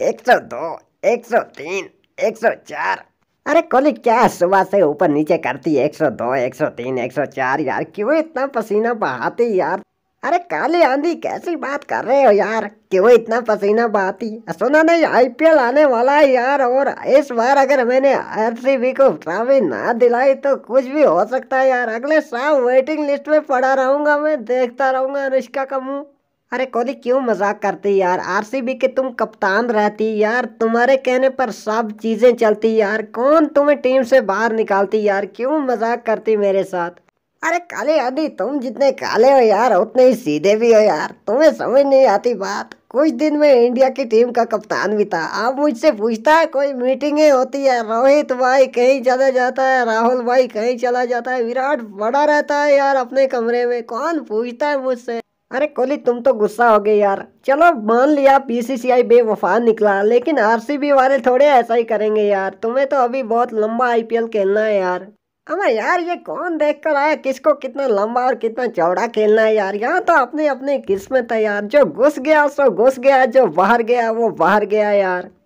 एक सौ दो एक सौ तीन एक सौ चार अरे कोहली क्या सुबह से ऊपर नीचे करती एक सौ दो एक सौ तीन एक सौ चार यार क्यों इतना पसीना बहाती यार अरे काली आंधी कैसी बात कर रहे हो यार क्यों इतना पसीना बहाती सुना नहीं आईपीएल आने वाला है यार और इस बार अगर मैंने आरसीबी को ट्रॉफी ना दिलाई तो कुछ भी हो सकता है यार अगले साल वेटिंग लिस्ट में पड़ा रहूंगा मैं देखता रहूंगा अनुष्का का मुंह अरे कोहली क्यों मजाक करती यार आरसीबी के तुम कप्तान रहती यार तुम्हारे कहने पर सब चीज़ें चलती यार कौन तुम्हें टीम से बाहर निकालती यार क्यों मजाक करती मेरे साथ अरे काले आदि तुम जितने काले हो यार उतने ही सीधे भी हो यार तुम्हें समझ नहीं आती बात कुछ दिन में इंडिया की टीम का कप्तान भी था अब मुझसे पूछता है कोई मीटिंगें होती है रोहित भाई कहीं चला जाता है राहुल भाई कहीं चला जाता है विराट बड़ा रहता है यार अपने कमरे में कौन पूछता है मुझसे अरे कोहली तुम तो गुस्सा हो गए यार चलो मान लिया पीसीसीआई बेवफा निकला लेकिन आरसीबी वाले थोड़े ऐसा ही करेंगे यार तुम्हें तो अभी बहुत लंबा आईपीएल खेलना है यार अरे यार ये कौन देख कर आया किसको कितना लंबा और कितना चौड़ा खेलना है यार यहाँ तो अपनी अपनी किस्मत है यार जो घुस गया सो घुस गया जो बाहर गया वो बाहर गया यार